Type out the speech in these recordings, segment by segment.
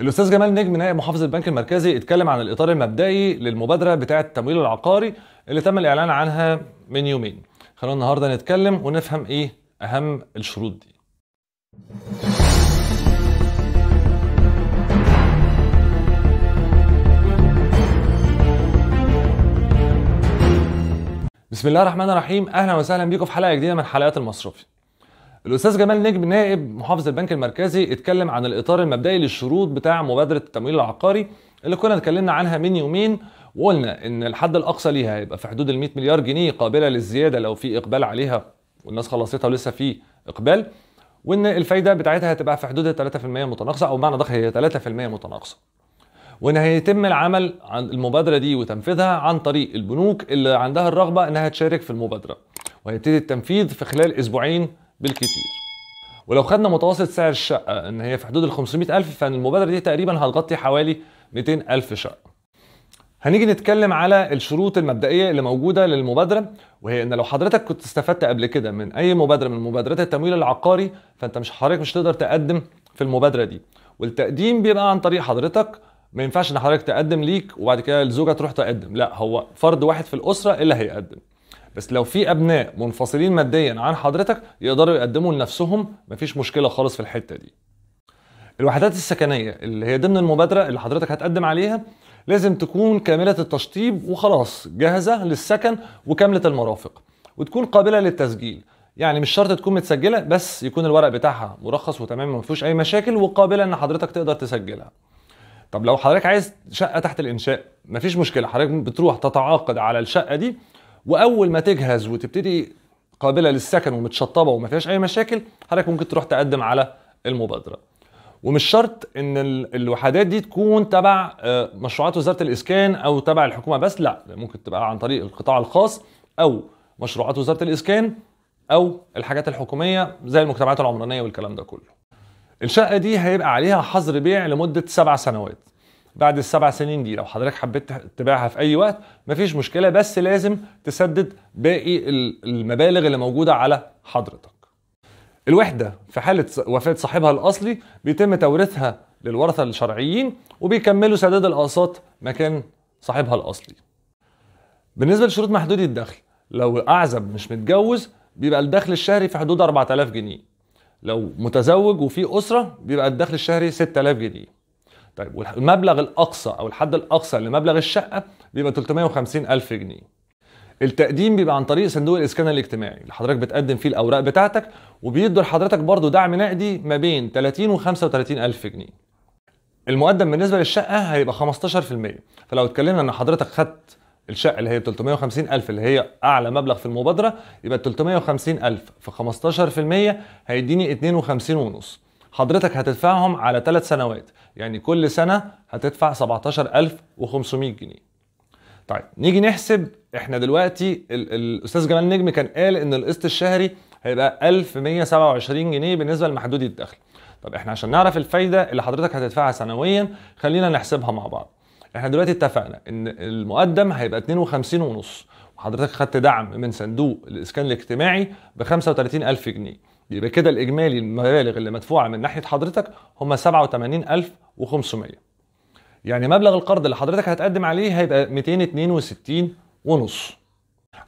الاستاذ جمال نجم نائب محافظ البنك المركزي اتكلم عن الاطار المبدئي للمبادره بتاعه التمويل العقاري اللي تم الاعلان عنها من يومين خلونا النهارده نتكلم ونفهم ايه اهم الشروط دي بسم الله الرحمن الرحيم اهلا وسهلا بيكم في حلقه جديده من حلقات المصرفي الاستاذ جمال نجم نائب محافظ البنك المركزي اتكلم عن الاطار المبدئي للشروط بتاع مبادره التمويل العقاري اللي كنا اتكلمنا عنها من يومين وقلنا ان الحد الاقصى ليها هيبقى في حدود ال 100 مليار جنيه قابله للزياده لو في اقبال عليها والناس خلصتها ولسه في اقبال وان الفايده بتاعتها هتبقى في حدود 3% متناقصه او بمعنى ادق هي 3% متناقصه وان هيتم العمل عن المبادره دي وتنفيذها عن طريق البنوك اللي عندها الرغبه انها تشارك في المبادره وهيبتدي التنفيذ في خلال اسبوعين بالكتير ولو خدنا متوسط سعر الشقه ان هي في حدود ال 500000 فان المبادره دي تقريبا هتغطي حوالي 200000 شقه هنيجي نتكلم على الشروط المبدئيه اللي موجوده للمبادره وهي ان لو حضرتك كنت استفدت قبل كده من اي مبادره من مبادرات التمويل العقاري فانت مش حضرتك مش تقدر تقدم في المبادره دي والتقديم بيبقى عن طريق حضرتك ما ينفعش ان حضرتك تقدم ليك وبعد كده الزوجه تروح تقدم لا هو فرد واحد في الاسره اللي هيقدم بس لو في ابناء منفصلين ماديا عن حضرتك يقدروا يقدموا لنفسهم مفيش مشكله خالص في الحته دي الوحدات السكنيه اللي هي ضمن المبادره اللي حضرتك هتقدم عليها لازم تكون كامله التشطيب وخلاص جاهزه للسكن وكامله المرافق وتكون قابله للتسجيل يعني مش شرط تكون متسجله بس يكون الورق بتاعها مرخص وتمام وما فيهوش اي مشاكل وقابله ان حضرتك تقدر تسجلها طب لو حضرتك عايز شقه تحت الانشاء مفيش مشكله حضرتك بتروح تتعاقد على الشقه دي واول ما تجهز وتبتدي قابله للسكن ومتشطبه وما فيهاش اي مشاكل حضرتك ممكن تروح تقدم على المبادره ومش شرط ان الوحدات دي تكون تبع آه، مشروعات وزاره الاسكان او تبع الحكومه بس لا ممكن تبقى عن طريق القطاع الخاص او مشروعات وزاره الاسكان او الحاجات الحكوميه زي المجتمعات العمرانيه والكلام ده كله الشقه دي هيبقى عليها حظر بيع لمده سبع سنوات بعد السبع سنين دي لو حضرتك حبيت تبيعها في اي وقت مفيش مشكله بس لازم تسدد باقي المبالغ اللي موجوده على حضرتك الوحده في حاله وفاه صاحبها الاصلي بيتم توريثها للورثه الشرعيين وبيكملوا سداد الاقساط مكان صاحبها الاصلي بالنسبه لشروط محدودي الدخل لو اعزب مش متجوز بيبقى الدخل الشهري في حدود 4000 جنيه لو متزوج وفي اسره بيبقى الدخل الشهري 6000 جنيه طيب والمبلغ الاقصى او الحد الاقصى لمبلغ الشقه بيبقى 350 الف جنيه التقديم بيبقى عن طريق صندوق الاسكان الاجتماعي اللي حضرتك بتقدم فيه الاوراق بتاعتك وبيدوا لحضرتك برضو دعم نقدي ما بين 30 و 35 الف جنيه المقدم بالنسبه للشقه هيبقى 15% فلو اتكلمنا ان حضرتك خدت الشقه اللي هي 350 الف اللي هي اعلى مبلغ في المبادره يبقى 350 الف في 15% هيديني 52 ونص حضرتك هتدفعهم على ثلاث سنوات يعني كل سنه هتدفع 17500 جنيه طيب نيجي نحسب احنا دلوقتي الاستاذ جمال نجم كان قال ان القسط الشهري هيبقى 1127 جنيه بالنسبه لمحدودي الدخل طب احنا عشان نعرف الفايده اللي حضرتك هتدفعها سنويا خلينا نحسبها مع بعض احنا دلوقتي اتفقنا ان المقدم هيبقى 52 ونص وحضرتك خدت دعم من صندوق الاسكان الاجتماعي ب 35000 جنيه يبقى كده الاجمالي المبالغ اللي مدفوعه من ناحيه حضرتك هم 87500 يعني مبلغ القرض اللي حضرتك هتقدم عليه هيبقى 262 ونص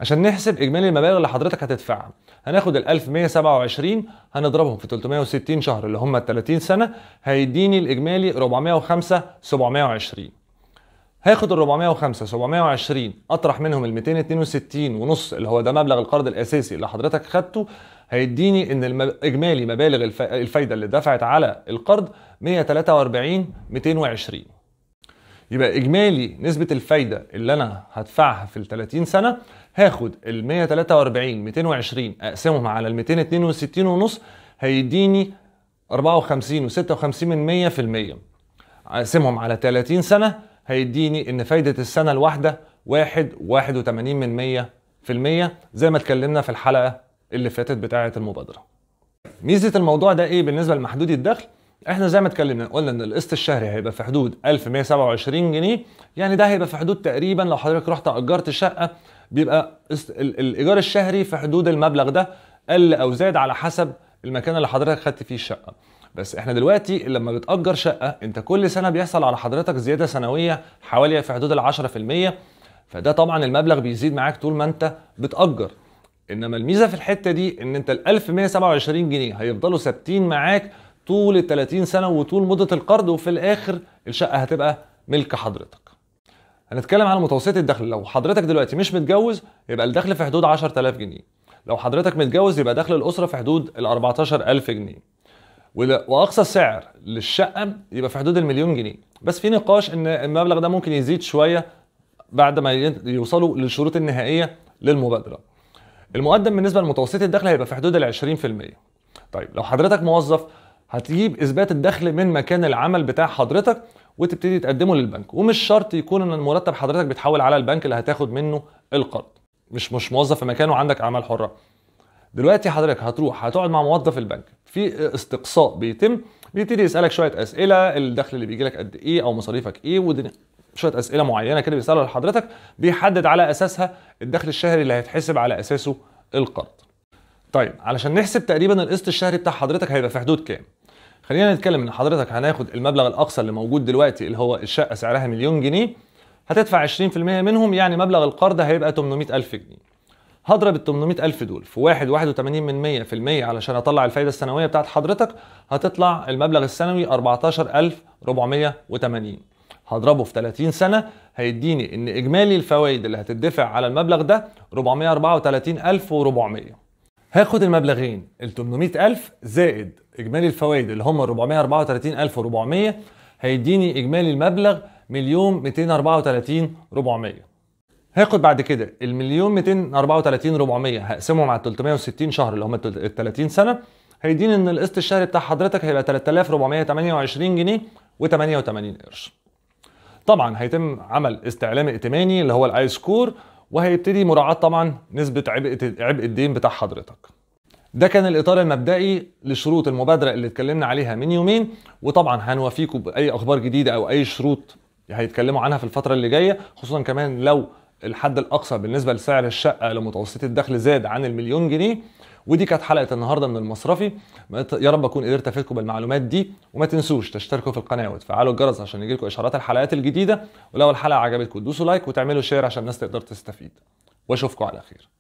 عشان نحسب اجمالي المبالغ اللي حضرتك هتدفعها هناخد ال 1127 هنضربهم في 360 شهر اللي هم 30 سنه هيديني الاجمالي 405 720 هاخد ال 405 720 اطرح منهم ال 262 ونص اللي هو ده مبلغ القرض الاساسي اللي حضرتك خدته هيديني ان اجمالي مبالغ الفايده اللي دفعت على القرض 143 220 يبقى اجمالي نسبه الفايده اللي انا هدفعها في ال 30 سنه هاخد ال 143 220 اقسمهم على ال 262 ونص هيديني 54 و56% اقسمهم على 30 سنه هيديني ان فايده السنه الواحده 1.81 من مية في المية زي ما اتكلمنا في الحلقه اللي فاتت بتاعه المبادره. ميزه الموضوع ده ايه بالنسبه لمحدودي الدخل؟ احنا زي ما اتكلمنا قلنا ان القسط الشهري هيبقى في حدود 1127 جنيه يعني ده هيبقى في حدود تقريبا لو حضرتك رحت اجرت شقه بيبقى الايجار الشهري في حدود المبلغ ده قل او زاد على حسب المكان اللي حضرتك خدت فيه الشقه بس احنا دلوقتي لما بتأجر شقة انت كل سنة بيحصل على حضرتك زيادة سنوية حوالي في حدود ال 10% فده طبعا المبلغ بيزيد معاك طول ما انت بتأجر انما الميزه في الحته دي ان انت ال 1127 جنيه هيفضلوا ثابتين معاك طول ال 30 سنه وطول مده القرض وفي الاخر الشقه هتبقى ملك حضرتك هنتكلم على متوسط الدخل لو حضرتك دلوقتي مش متجوز يبقى الدخل في حدود 10000 جنيه لو حضرتك متجوز يبقى دخل الاسره في حدود ال 14000 جنيه واقصى سعر للشقه يبقى في حدود المليون جنيه بس في نقاش ان المبلغ ده ممكن يزيد شويه بعد ما يوصلوا للشروط النهائيه للمبادره المقدم بالنسبه لمتوسطي الدخل هيبقى في حدود ال 20% طيب لو حضرتك موظف هتجيب اثبات الدخل من مكان العمل بتاع حضرتك وتبتدي تقدمه للبنك ومش شرط يكون ان المرتب حضرتك بتحول على البنك اللي هتاخد منه القرض مش مش موظف في مكانه عندك اعمال حره دلوقتي حضرتك هتروح هتقعد مع موظف البنك في استقصاء بيتم بيبتدي يسالك شويه اسئله الدخل اللي بيجي لك قد ايه او مصاريفك ايه ودنيا شويه اسئله معينه كده بيسالها لحضرتك بيحدد على اساسها الدخل الشهري اللي هيتحسب على اساسه القرض. طيب علشان نحسب تقريبا القسط الشهري بتاع حضرتك هيبقى في حدود كام؟ خلينا نتكلم ان حضرتك هناخد المبلغ الاقصى اللي موجود دلوقتي اللي هو الشقه سعرها مليون جنيه هتدفع 20% منهم يعني مبلغ القرض هيبقى 800000 جنيه. هضرب ال 800000 دول في 1 1.81% علشان اطلع الفايده السنويه بتاعت حضرتك هتطلع المبلغ السنوي 14480 هضربه في 30 سنه هيديني ان اجمالي الفوائد اللي هتدفع على المبلغ ده 434400 هاخد المبلغين ال 800000 زائد اجمالي الفوائد اللي هم 434400 هيديني اجمالي المبلغ مليون 234400 هاخد بعد كده المليون 234 400 هقسمهم على 360 شهر اللي هم ال 30 سنه هيديني ان القسط الشهري بتاع حضرتك هيبقى 3428 جنيه و88 قرش. طبعا هيتم عمل استعلام ائتماني اللي هو الاي سكور وهيبتدي مراعاه طبعا نسبه عبء عبء الدين بتاع حضرتك. ده كان الاطار المبدئي لشروط المبادره اللي اتكلمنا عليها من يومين وطبعا هنوافيكم باي اخبار جديده او اي شروط هيتكلموا عنها في الفتره اللي جايه خصوصا كمان لو الحد الاقصى بالنسبه لسعر الشقه لمتوسطي الدخل زاد عن المليون جنيه ودي كانت حلقه النهارده من المصرفي يا رب اكون قدرت افيدكم بالمعلومات دي وما تنسوش تشتركوا في القناه وتفعلوا الجرس عشان يجيلكم اشعارات الحلقات الجديده ولو الحلقه عجبتكم دوسوا لايك وتعملوا شير عشان الناس تقدر تستفيد واشوفكم على خير